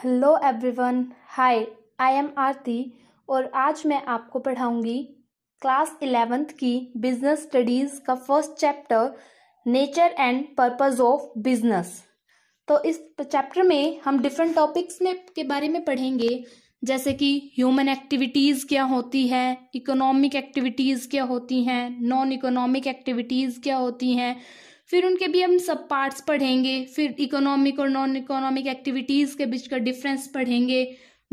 hello everyone hi I am Aarti और आज मैं आपको पढ़ाऊंगी क्लास इलेवेंथ की बिजनेस स्टडीज़ का first chapter nature and purpose of business तो इस चैप्टर में हम डिफरेंट टॉपिक्स में के बारे में पढ़ेंगे जैसे कि ह्यूमन एक्टिविटीज़ क्या होती हैं इकोनॉमिक एक्टिविटीज़ क्या होती हैं नॉन इकोनॉमिक एक्टिविटीज़ क्या होती हैं फिर उनके भी हम सब पार्ट्स पढ़ेंगे फिर इकोनॉमिक और नॉन इकोनॉमिक एक्टिविटीज़ के बीच का डिफरेंस पढ़ेंगे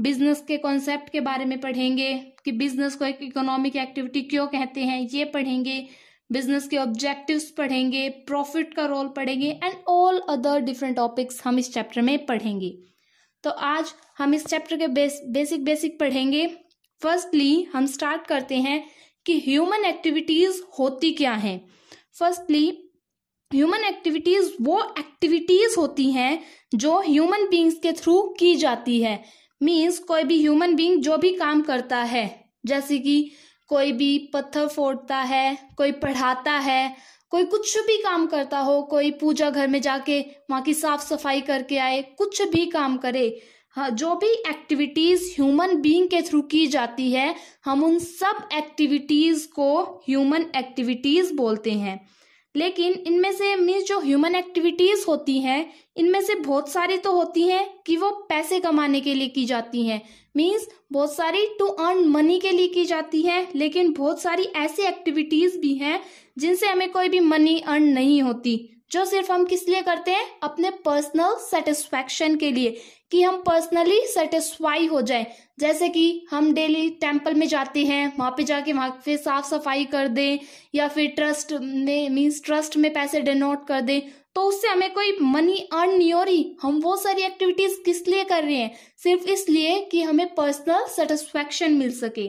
बिजनेस के कॉन्सेप्ट के बारे में पढ़ेंगे कि बिजनेस को एक इकोनॉमिक एक्टिविटी क्यों कहते हैं ये पढ़ेंगे बिजनेस के ऑब्जेक्टिव्स पढ़ेंगे प्रॉफिट का रोल पढ़ेंगे and all other different topics हम इस चैप्टर में पढ़ेंगे तो आज हम इस चैप्टर के बेस, बेसिक बेसिक पढ़ेंगे फर्स्टली हम स्टार्ट करते हैं कि ह्यूमन एक्टिविटीज़ होती क्या हैं फर्स्टली ह्यूमन एक्टिविटीज वो एक्टिविटीज होती हैं जो ह्यूमन बींग्स के थ्रू की जाती है मीन्स कोई भी ह्यूमन बींग जो भी काम करता है जैसे कि कोई भी पत्थर फोड़ता है कोई पढ़ाता है कोई कुछ भी काम करता हो कोई पूजा घर में जाके वहाँ की साफ सफाई करके आए कुछ भी काम करे हाँ जो भी एक्टिविटीज़ ह्यूमन बीइंग के थ्रू की जाती है हम उन सब एक्टिविटीज़ को ह्यूमन एक्टिविटीज़ बोलते हैं लेकिन इनमें से मीन्स जो ह्यूमन एक्टिविटीज़ होती हैं इनमें से बहुत सारी तो होती हैं कि वो पैसे कमाने के लिए की जाती हैं मीन्स बहुत सारी टू अर्न मनी के लिए की जाती हैं लेकिन बहुत सारी ऐसी एक्टिविटीज़ भी हैं जिनसे हमें कोई भी मनी अर्न नहीं होती जो सिर्फ हम किस लिए करते हैं अपने पर्सनल सेटिस्फैक्शन के लिए कि हम पर्सनली सेटिस्फाई हो जाए जैसे कि हम डेली टेम्पल में जाते हैं वहां पे जाके वहां पे साफ सफाई कर दें या फिर ट्रस्ट में मीन्स ट्रस्ट में पैसे डिनोट कर दें तो उससे हमें कोई मनी अर्न नहीं हो रही हम वो सारी एक्टिविटीज किस लिए कर रहे हैं सिर्फ इसलिए कि हमें पर्सनल सेटिस्फैक्शन मिल सके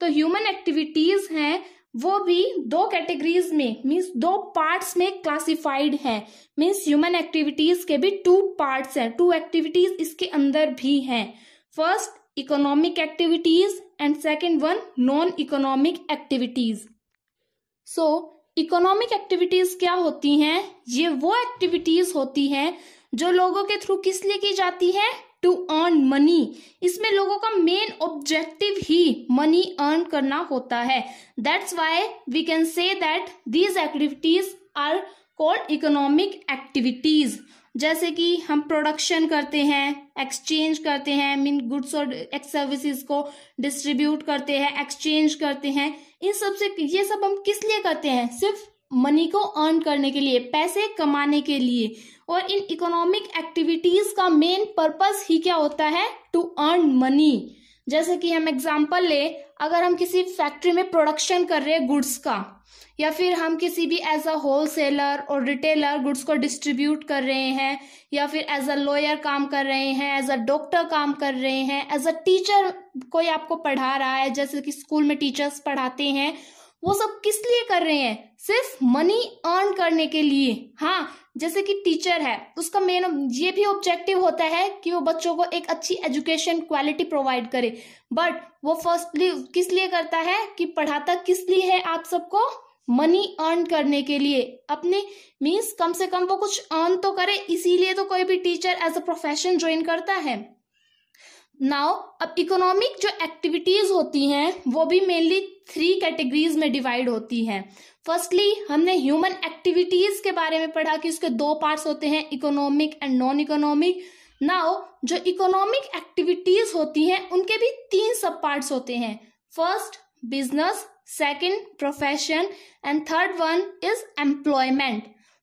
तो ह्यूमन एक्टिविटीज हैं वो भी दो कैटेगरीज में मींस दो पार्ट्स में क्लासिफाइड है मींस ह्यूमन एक्टिविटीज के भी टू पार्ट्स हैं टू एक्टिविटीज इसके अंदर भी हैं first economic activities and second one non economic activities so economic activities क्या होती हैं ये वो एक्टिविटीज होती हैं जो लोगों के थ्रू किस लिए की जाती है टू अर्न मनी इसमें लोगों का मेन ऑब्जेक्टिव ही मनी अर्न करना होता है that's why we can say that these activities are called economic activities जैसे कि हम प्रोडक्शन करते हैं एक्सचेंज करते हैं मीन गुड्स और सर्विसेज को डिस्ट्रीब्यूट करते हैं एक्सचेंज करते हैं इन सब से ये सब हम किस लिए करते हैं सिर्फ मनी को अर्न करने के लिए पैसे कमाने के लिए और इन इकोनॉमिक एक्टिविटीज का मेन पर्पस ही क्या होता है टू अर्न मनी जैसे कि हम एग्जाम्पल ले अगर हम किसी फैक्ट्री में प्रोडक्शन कर रहे हैं गुड्स का या फिर हम किसी भी एज अ होल सेलर और रिटेलर गुड्स को डिस्ट्रीब्यूट कर रहे हैं या फिर एज अ लॉयर काम कर रहे हैं एज अ डॉक्टर काम कर रहे हैं एज अ टीचर कोई आपको पढ़ा रहा है जैसे कि स्कूल में टीचर्स पढ़ाते हैं वो सब किस लिए कर रहे हैं सिर्फ मनी अर्न करने के लिए हाँ जैसे कि टीचर है उसका मेन ये भी ऑब्जेक्टिव होता है कि वो बच्चों को एक अच्छी एजुकेशन क्वालिटी प्रोवाइड करे बट वो फर्स्टली किस लिए करता है कि पढ़ाता किस लिए है आप सबको मनी अर्न करने के लिए अपने मीन्स कम से कम वो कुछ अर्न तो करे इसीलिए तो कोई भी teacher as a profession join करता है नाउ अब इकोनॉमिक जो एक्टिविटीज होती हैं वो भी मेनली थ्री कैटेगरीज में डिवाइड होती हैं फर्स्टली हमने ह्यूमन एक्टिविटीज के बारे में पढ़ा कि उसके दो पार्ट्स होते हैं economic and non economic now जो इकोनॉमिक एक्टिविटीज होती हैं उनके भी तीन सब पार्ट्स होते हैं first business second profession and third one is employment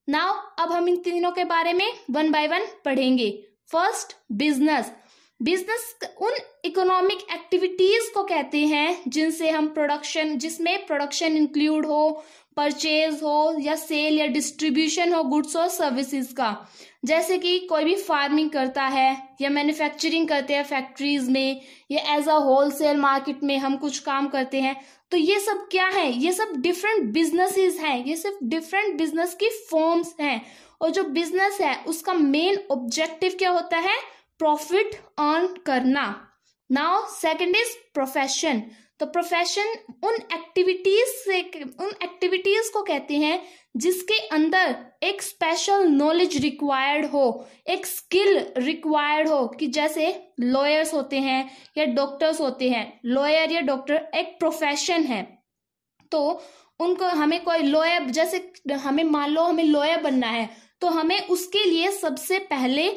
now अब हम इन तीनों के बारे में वन बाय वन पढ़ेंगे फर्स्ट बिजनेस बिजनेस उन इकोनॉमिक एक्टिविटीज को कहते हैं जिनसे हम प्रोडक्शन जिसमें प्रोडक्शन इंक्लूड हो परचेज हो या सेल या डिस्ट्रीब्यूशन हो गुड्स और सर्विसेज का जैसे कि कोई भी फार्मिंग करता है या मैन्युफैक्चरिंग करते हैं फैक्ट्रीज में या एज अ होलसेल मार्केट में हम कुछ काम करते हैं तो ये सब क्या है ये सब डिफरेंट बिजनेसेस हैं ये सिर्फ डिफरेंट बिजनेस की फॉर्म्स हैं और जो बिजनेस है उसका मेन ऑब्जेक्टिव क्या होता है प्रॉफिट अर्न करना नाउ सेकंड इज प्रोफेशन तो प्रोफेशन उन एक्टिविटीज से उन एक्टिविटीज को कहते हैं जिसके अंदर एक स्पेशल नॉलेज रिक्वायर्ड हो एक स्किल रिक्वायर्ड हो कि जैसे लॉयर्स होते हैं या डॉक्टर्स होते हैं लॉयर या डॉक्टर एक प्रोफेशन है तो उनको हमें कोई लॉयर जैसे हमें मान लो हमें लॉयर बनना है तो हमें उसके लिए सबसे पहले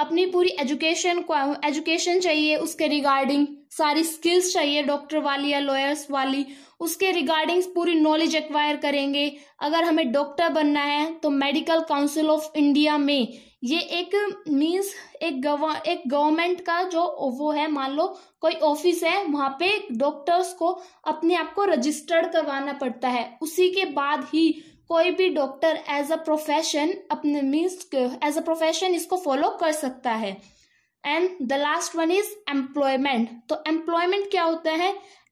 अपनी पूरी एजुकेशन एजुकेशन चाहिए उसके रिगार्डिंग सारी स्किल्स चाहिए डॉक्टर वाली या लॉयर्स वाली उसके रिगार्डिंग पूरी नॉलेज एक्वायर करेंगे अगर हमें डॉक्टर बनना है तो मेडिकल काउंसिल ऑफ इंडिया में ये एक मीन्स एक गवा एक गवर्नमेंट का जो वो है मान लो कोई ऑफिस है वहाँ पे डॉक्टर्स को अपने आप को रजिस्टर्ड करवाना पड़ता है उसी के बाद ही कोई भी डॉक्टर एज अ प्रोफेशन अपने मीन्स एज अ प्रोफेशन इसको फॉलो कर सकता है and the last one is employment तो एम्प्लॉयमेंट क्या होता है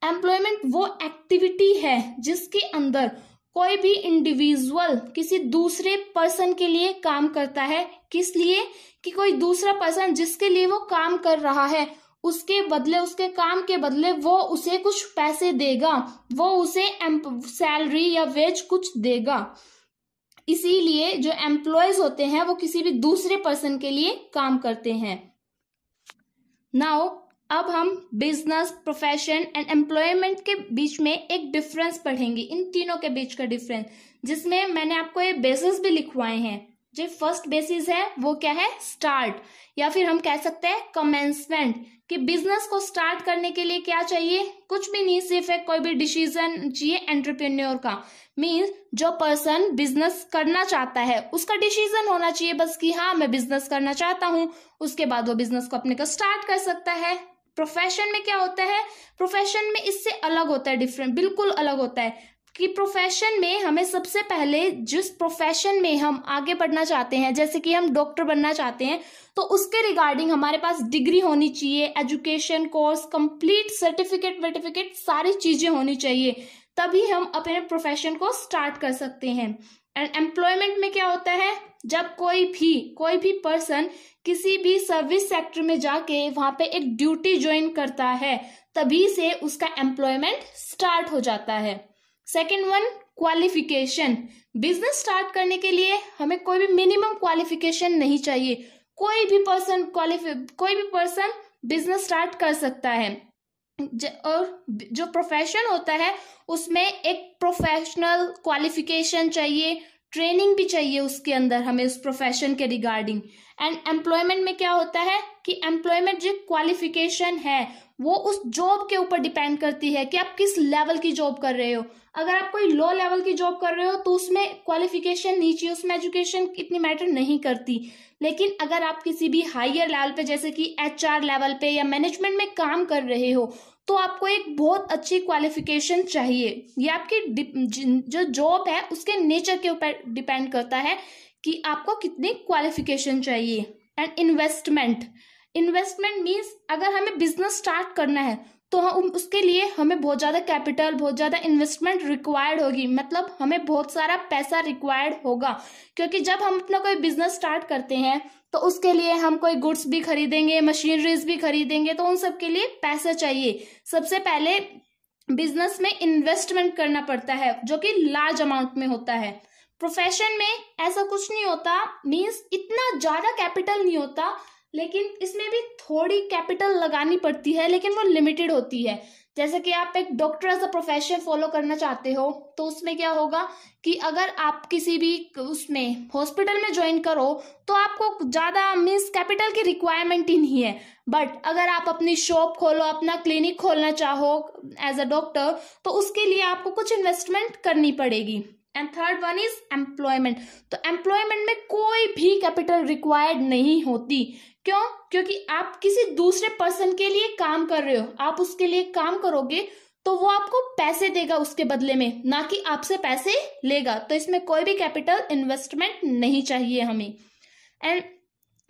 एम्प्लॉयमेंट वो एक्टिविटी है जिसके अंदर कोई भी इंडिविजुअल किसी दूसरे पर्सन के लिए काम करता है किस लिए कि कोई दूसरा पर्सन जिसके लिए वो काम कर रहा है उसके बदले उसके काम के बदले वो उसे कुछ पैसे देगा वो उसे सैलरी या वेज कुछ देगा इसीलिए जो एम्प्लॉयज होते हैं वो किसी भी दूसरे पर्सन के लिए काम करते हैं नाउ अब हम बिजनेस प्रोफेशन एंड एम्प्लॉयमेंट के बीच में एक डिफरेंस पढ़ेंगे इन तीनों के बीच का डिफरेंस जिसमें मैंने आपको ये बेसिस भी लिखवाए हैं जो फर्स्ट बेसिस है वो क्या है स्टार्ट या फिर हम कह सकते हैं कमेंसमेंट कि बिजनेस को स्टार्ट करने के लिए क्या चाहिए कुछ भी नहीं सिर्फ है कोई भी डिसीजन चाहिए एंटरप्रेन्योर का मीन्स जो पर्सन बिजनेस करना चाहता है उसका डिसीजन होना चाहिए बस कि हाँ मैं बिजनेस करना चाहता हूँ उसके बाद वो बिजनेस को अपने को स्टार्ट कर सकता है प्रोफेशन में क्या होता है प्रोफेशन में इससे अलग होता है डिफरेंट बिल्कुल अलग होता है कि प्रोफेशन में हमें सबसे पहले जिस प्रोफेशन में हम आगे बढ़ना चाहते हैं जैसे कि हम डॉक्टर बनना चाहते हैं तो उसके रिगार्डिंग हमारे पास डिग्री होनी चाहिए एजुकेशन कोर्स कंप्लीट सर्टिफिकेट वर्टिफिकेट सारी चीजें होनी चाहिए तभी हम अपने प्रोफेशन को स्टार्ट कर सकते हैं एंड एम्प्लॉयमेंट में क्या होता है जब कोई भी कोई भी पर्सन किसी भी सर्विस सेक्टर में जाके वहां पे एक ड्यूटी ज्वाइन करता है तभी से उसका एम्प्लॉयमेंट स्टार्ट हो जाता है second one qualification business start करने के लिए हमें कोई भी मिनिमम क्वालिफिकेशन नहीं चाहिए कोई भी पर्सन क्वालिफ कोई भी पर्सन बिजनेस स्टार्ट कर सकता है और जो प्रोफेशन होता है उसमें एक प्रोफेशनल क्वालिफिकेशन चाहिए ट्रेनिंग भी चाहिए उसके अंदर हमें उस प्रोफेशन के रिगार्डिंग एंड एम्प्लॉयमेंट में क्या होता है कि एम्प्लॉयमेंट जो क्वालिफिकेशन है वो उस जॉब के ऊपर डिपेंड करती है कि आप किस लेवल की जॉब कर रहे हो अगर आप कोई लो लेवल की जॉब कर रहे हो तो उसमें क्वालिफिकेशन नीचे उसमें एजुकेशन इतनी मैटर नहीं करती लेकिन अगर आप किसी भी हाइयर लेवल पे जैसे कि एच लेवल पे या मैनेजमेंट में काम कर रहे हो तो आपको एक बहुत अच्छी क्वालिफिकेशन चाहिए ये आपकी जो जॉब है उसके नेचर के ऊपर डिपेंड करता है कि आपको कितनी क्वालिफिकेशन चाहिए एंड इन्वेस्टमेंट इन्वेस्टमेंट मीन्स अगर हमें बिजनेस स्टार्ट करना है तो हम उसके लिए हमें बहुत ज़्यादा कैपिटल बहुत ज़्यादा इन्वेस्टमेंट रिक्वायर्ड होगी मतलब हमें बहुत सारा पैसा रिक्वायर्ड होगा क्योंकि जब हम अपना कोई बिजनेस स्टार्ट करते हैं तो उसके लिए हम कोई गुड्स भी खरीदेंगे मशीनरीज भी खरीदेंगे तो उन सब के लिए पैसा चाहिए सबसे पहले बिजनेस में इन्वेस्टमेंट करना पड़ता है जो कि लार्ज अमाउंट में होता है प्रोफेशन में ऐसा कुछ नहीं होता मीन्स इतना ज़्यादा कैपिटल नहीं होता लेकिन इसमें भी थोड़ी कैपिटल लगानी पड़ती है लेकिन वो लिमिटेड होती है जैसे कि आप एक doctor as a profession follow करना चाहते हो तो उसमें क्या होगा कि अगर आप किसी भी उसमें हॉस्पिटल में ज्वाइन करो तो आपको ज़्यादा मीन्स कैपिटल की रिक्वायरमेंट ही नहीं है बट अगर आप अपनी शॉप खोलो अपना क्लिनिक खोलना चाहो एज अ डॉक्टर तो उसके लिए आपको कुछ इन्वेस्टमेंट करनी पड़ेगी and third one is employment तो एम्प्लॉयमेंट में कोई भी कैपिटल रिक्वायर्ड नहीं होती क्यों क्योंकि आप किसी दूसरे पर्सन के लिए काम कर रहे हो आप उसके लिए काम करोगे तो वो आपको पैसे देगा उसके बदले में ना कि आपसे पैसे लेगा तो इसमें कोई भी कैपिटल इन्वेस्टमेंट नहीं चाहिए हमें एंड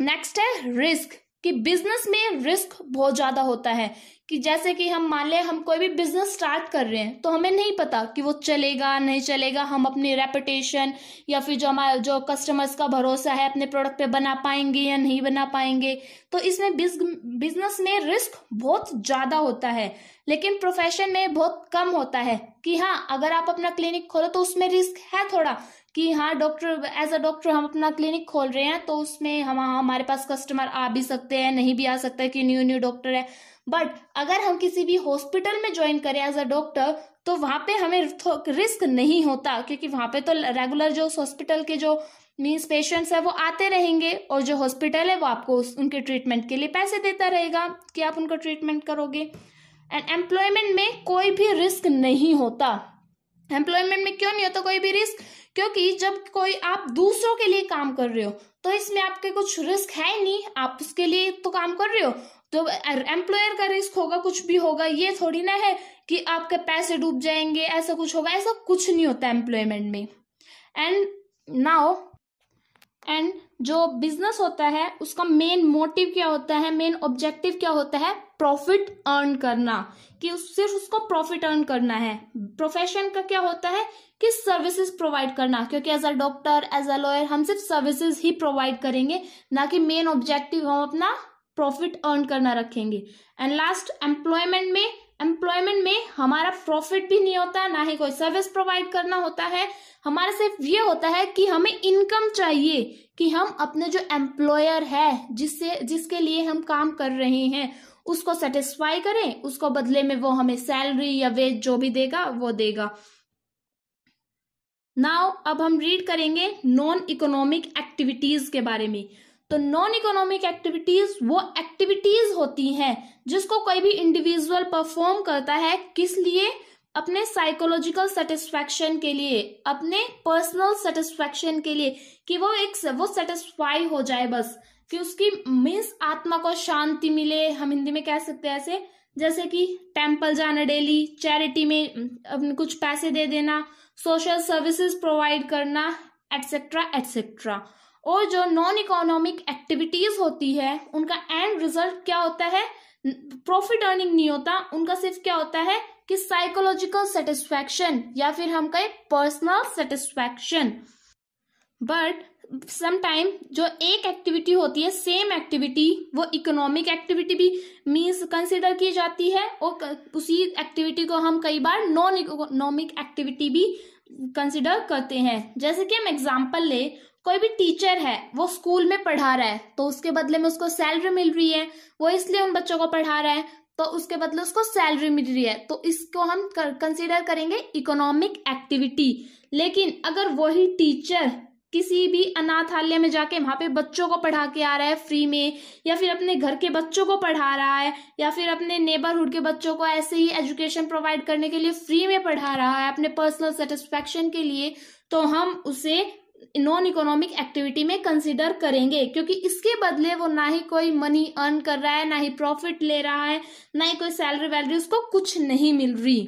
नेक्स्ट है रिस्क कि बिजनेस में रिस्क बहुत ज्यादा होता है कि जैसे कि हम मान लें हम कोई भी बिजनेस स्टार्ट कर रहे हैं तो हमें नहीं पता कि वो चलेगा नहीं चलेगा हम अपनी रेपुटेशन या फिर जो हमारा जो कस्टमर्स का भरोसा है अपने प्रोडक्ट पे बना पाएंगे या नहीं बना पाएंगे तो इसमें बिजनेस में रिस्क बहुत ज्यादा होता है लेकिन प्रोफेशन में बहुत कम होता है कि हाँ अगर आप अपना क्लिनिक खोलो तो उसमें रिस्क है थोड़ा कि हाँ डॉक्टर एज अ डॉक्टर हम अपना क्लिनिक खोल रहे हैं तो उसमें हम हमारे पास कस्टमर आ भी सकते हैं नहीं भी आ सकता कि न्यू न्यू डॉक्टर है बट अगर हम किसी भी हॉस्पिटल में ज्वाइन करें एज अ डॉक्टर तो वहां पे हमें रिस्क नहीं होता क्योंकि वहां पे तो रेगुलर जो उस हॉस्पिटल के जो मीन्स पेशेंट्स है वो आते रहेंगे और जो हॉस्पिटल है वो आपको उनके ट्रीटमेंट के लिए पैसे देता रहेगा कि आप उनका ट्रीटमेंट करोगे एंड एम्प्लॉयमेंट में कोई भी रिस्क नहीं होता एम्प्लॉयमेंट में क्यों नहीं होता तो कोई भी रिस्क क्योंकि जब कोई आप दूसरों के लिए काम कर रहे हो तो इसमें आपके कुछ रिस्क है नहीं आप उसके लिए तो काम कर रहे हो तो एम्प्लॉयर का रिस्क होगा कुछ भी होगा ये थोड़ी ना है कि आपके पैसे डूब जाएंगे ऐसा कुछ होगा ऐसा कुछ नहीं होता एम्प्लॉयमेंट में एंड नाउ एंड जो बिजनेस होता है उसका मेन मोटिव क्या होता है मेन ऑब्जेक्टिव क्या होता है प्रॉफिट अर्न करना कि उस सिर्फ उसको प्रॉफिट अर्न करना है प्रोफेशन का क्या होता है कि सर्विसेज प्रोवाइड करना क्योंकि as a doctor as a lawyer हम सिर्फ सर्विसेज ही प्रोवाइड करेंगे ना कि मेन ऑब्जेक्टिव हम अपना प्रॉफिट अर्न करना रखेंगे एंड लास्ट एम्प्लॉयमेंट में एम्प्लॉयमेंट में हमारा प्रॉफिट भी नहीं होता ना ही कोई सर्विस प्रोवाइड करना होता है हमारा सिर्फ ये होता है कि हमें इनकम चाहिए कि हम अपने जो एम्प्लॉयर है जिससे जिसके लिए हम काम कर रहे हैं उसको सेटिस्फाई करें उसको बदले में वो हमें सैलरी या वेज जो भी देगा वो देगा नाउ अब हम रीड करेंगे नॉन इकोनॉमिक एक्टिविटीज के बारे में तो नॉन इकोनॉमिक एक्टिविटीज वो एक्टिविटीज होती हैं जिसको कोई भी इंडिविजुअल परफॉर्म करता है किस लिए अपने साइकोलॉजिकल सेटिस्फेक्शन के लिए अपने पर्सनल सेटिस्फेक्शन के लिए कि वो एक वो सेटिस्फाई हो जाए बस कि उसकी मीन्स आत्मा को शांति मिले हम हिंदी में कह सकते हैं ऐसे जैसे कि टेम्पल जाना डेली चैरिटी में अपने कुछ पैसे दे देना सोशल सर्विसेज प्रोवाइड करना एटसेट्रा एटसेट्रा और जो नॉन इकोनॉमिक एक्टिविटीज होती है उनका एंड रिजल्ट क्या होता है प्रॉफिट अर्निंग नहीं होता उनका सिर्फ क्या होता है कि साइकोलॉजिकल सेटिस्फैक्शन या फिर हम कहें पर्सनल सेटिस्फैक्शन बट समटाइम जो एक एक्टिविटी होती है सेम एक्टिविटी वो इकोनॉमिक एक्टिविटी भी मीन्स कंसिडर की जाती है और उसी एक्टिविटी को हम कई बार नॉन इकोनॉमिक एक्टिविटी भी कंसिडर करते हैं जैसे कि हम एग्जाम्पल ले कोई भी टीचर है वो स्कूल में पढ़ा रहा है तो उसके बदले में उसको सैलरी मिल रही है वो इसलिए उन बच्चों को पढ़ा रहा है तो उसके बदले उसको सैलरी मिल रही है तो इसको हम कंसिडर करेंगे इकोनॉमिक एक्टिविटी लेकिन अगर वही टीचर किसी भी अनाथालय में जाके वहाँ पे बच्चों को पढ़ा के आ रहा है फ्री में या फिर अपने घर के बच्चों को पढ़ा रहा है या फिर अपने नेबरहुड के बच्चों को ऐसे ही एजुकेशन प्रोवाइड करने के लिए फ्री में पढ़ा रहा है अपने पर्सनल सेटिस्फेक्शन के लिए तो हम उसे नॉन इकोनॉमिक एक्टिविटी में कंसिडर करेंगे क्योंकि इसके बदले वो ना ही कोई मनी अर्न कर रहा है ना ही प्रॉफिट ले रहा है ना ही कोई सैलरी वैलरी उसको कुछ नहीं मिल रही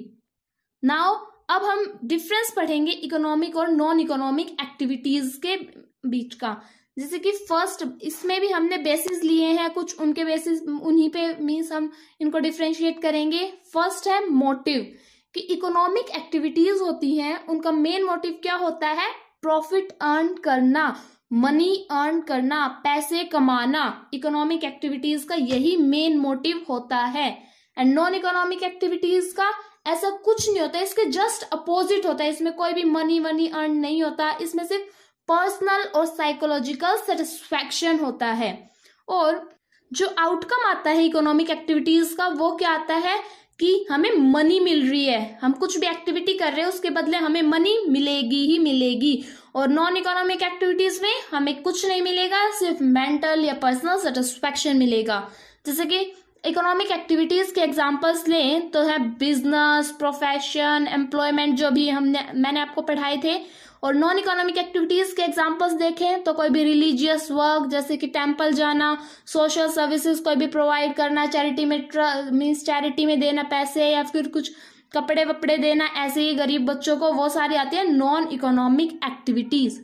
नाउ अब हम डिफरेंस पढ़ेंगे इकोनॉमिक और नॉन इकोनॉमिक एक्टिविटीज के बीच का जैसे कि फर्स्ट इसमें भी हमने बेसिस लिए हैं कुछ उनके बेसिस उन्हीं पे मीन्स हम इनको डिफ्रेंशिएट करेंगे फर्स्ट है मोटिव कि इकोनॉमिक एक्टिविटीज होती हैं उनका मेन मोटिव क्या होता है प्रॉफिट अर्न करना मनी अर्न करना पैसे कमाना इकोनॉमिक एक्टिविटीज का यही मेन मोटिव होता है एंड नॉन इकोनॉमिक एक्टिविटीज का ऐसा कुछ नहीं होता इसके जस्ट अपोजिट होता है इसमें कोई भी मनी वनी अर्न नहीं होता इसमें सिर्फ पर्सनल और साइकोलॉजिकल सेटिस्फैक्शन होता है और जो आउटकम आता है इकोनॉमिक एक्टिविटीज का वो क्या आता है कि हमें मनी मिल रही है हम कुछ भी एक्टिविटी कर रहे हैं उसके बदले हमें मनी मिलेगी ही मिलेगी और नॉन इकोनॉमिक एक्टिविटीज में हमें कुछ नहीं मिलेगा सिर्फ मेंटल या पर्सनल सेटिस्फेक्शन मिलेगा जैसे कि इकोनॉमिक एक्टिविटीज के एग्जाम्पल्स लें तो है बिजनेस प्रोफेशन एम्प्लॉयमेंट जो भी हमने मैंने आपको पढ़ाए थे और नॉन इकोनॉमिक एक्टिविटीज के एग्जाम्पल्स देखें तो कोई भी रिलीजियस वर्क जैसे कि टेम्पल जाना सोशल सर्विसेज कोई भी प्रोवाइड करना चैरिटी में मीन्स चैरिटी में देना पैसे या फिर कुछ कपड़े वपड़े देना ऐसे ही गरीब बच्चों को वो सारी आते हैं नॉन इकोनॉमिक एक्टिविटीज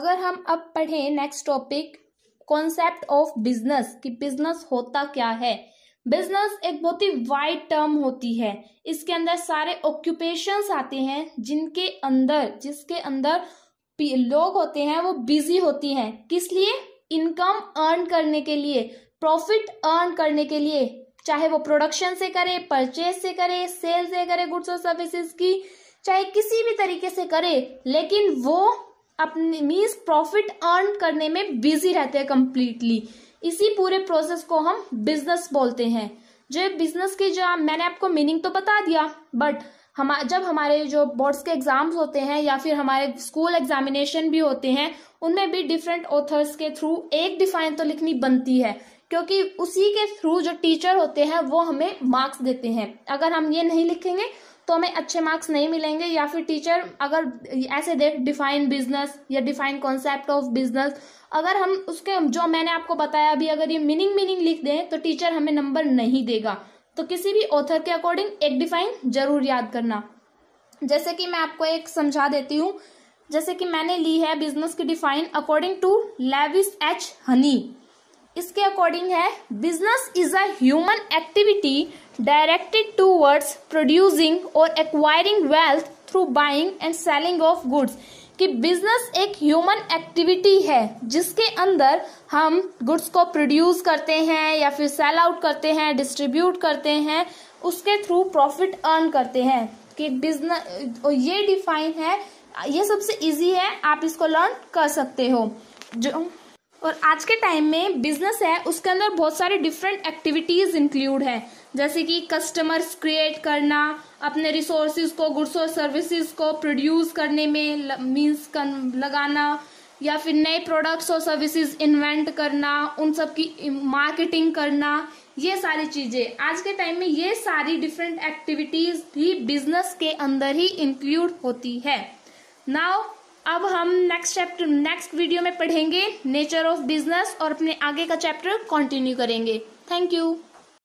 अगर हम अब पढ़ें next topic concept of business कि बिजनेस होता क्या है बिजनेस एक बहुत ही वाइड टर्म होती है इसके अंदर सारे ऑक्यूपेशन आते हैं जिनके अंदर जिसके अंदर लोग होते हैं वो बिजी होती हैं किस लिए इनकम अर्न करने के लिए प्रॉफिट अर्न करने के लिए चाहे वो प्रोडक्शन से करे परचेज से करे सेल से करे गुड्स और सर्विसेज की चाहे किसी भी तरीके से करे लेकिन वो अपनी मीन्स प्रॉफिट अर्न करने में बिजी रहते हैं कंप्लीटली इसी पूरे प्रोसेस को हम बिजनेस बोलते हैं जो बिजनेस की जो मैंने आपको मीनिंग तो बता दिया बट हम जब हमारे जो बोर्ड्स के एग्जाम्स होते हैं या फिर हमारे स्कूल एग्जामिनेशन भी होते हैं उनमें भी डिफरेंट ऑथर्स के थ्रू एक डिफाइन तो लिखनी बनती है क्योंकि उसी के थ्रू जो टीचर होते हैं वो हमें मार्क्स देते हैं अगर हम ये नहीं लिखेंगे तो हमें अच्छे मार्क्स नहीं मिलेंगे या फिर टीचर अगर ऐसे दे डिफाइन बिजनेस या डिफाइन कॉन्सेप्ट ऑफ बिजनेस अगर हम उसके जो मैंने आपको बताया अभी अगर ये मीनिंग मीनिंग लिख दें तो टीचर हमें नंबर नहीं देगा तो किसी भी ऑथर के अकॉर्डिंग एक डिफाइन जरूर याद करना जैसे कि मैं आपको एक समझा देती हूँ जैसे कि मैंने ली है बिजनेस की define according to Lewis H Haney इसके अकॉर्डिंग है business is a human activity directed towards producing or acquiring wealth through buying and selling of goods कि बिजनेस एक ह्यूमन एक्टिविटी है जिसके अंदर हम गुड्स को प्रोड्यूस करते हैं या फिर सेल आउट करते हैं डिस्ट्रीब्यूट करते हैं उसके थ्रू प्रॉफिट अर्न करते हैं कि बिजनेस ये डिफाइन है ये सबसे इजी है आप इसको लर्न कर सकते हो जो और आज के टाइम में बिजनेस है उसके अंदर बहुत सारे डिफरेंट एक्टिविटीज़ इंक्लूड है जैसे कि कस्टमर्स क्रिएट करना अपने रिसोर्सेज को गुड्स और सर्विसेज को प्रोड्यूस करने में मीन्स लगाना या फिर नए प्रोडक्ट्स और सर्विसेज इन्वेंट करना उन सब की मार्केटिंग करना ये सारी चीज़ें आज के टाइम में ये सारी डिफरेंट एक्टिविटीज़ भी बिजनेस के अंदर ही इंक्लूड होती है नाउ अब हम नेक्स्ट चैप्टर नेक्स्ट वीडियो में पढ़ेंगे नेचर ऑफ बिजनेस और अपने आगे का चैप्टर कंटिन्यू करेंगे थैंक यू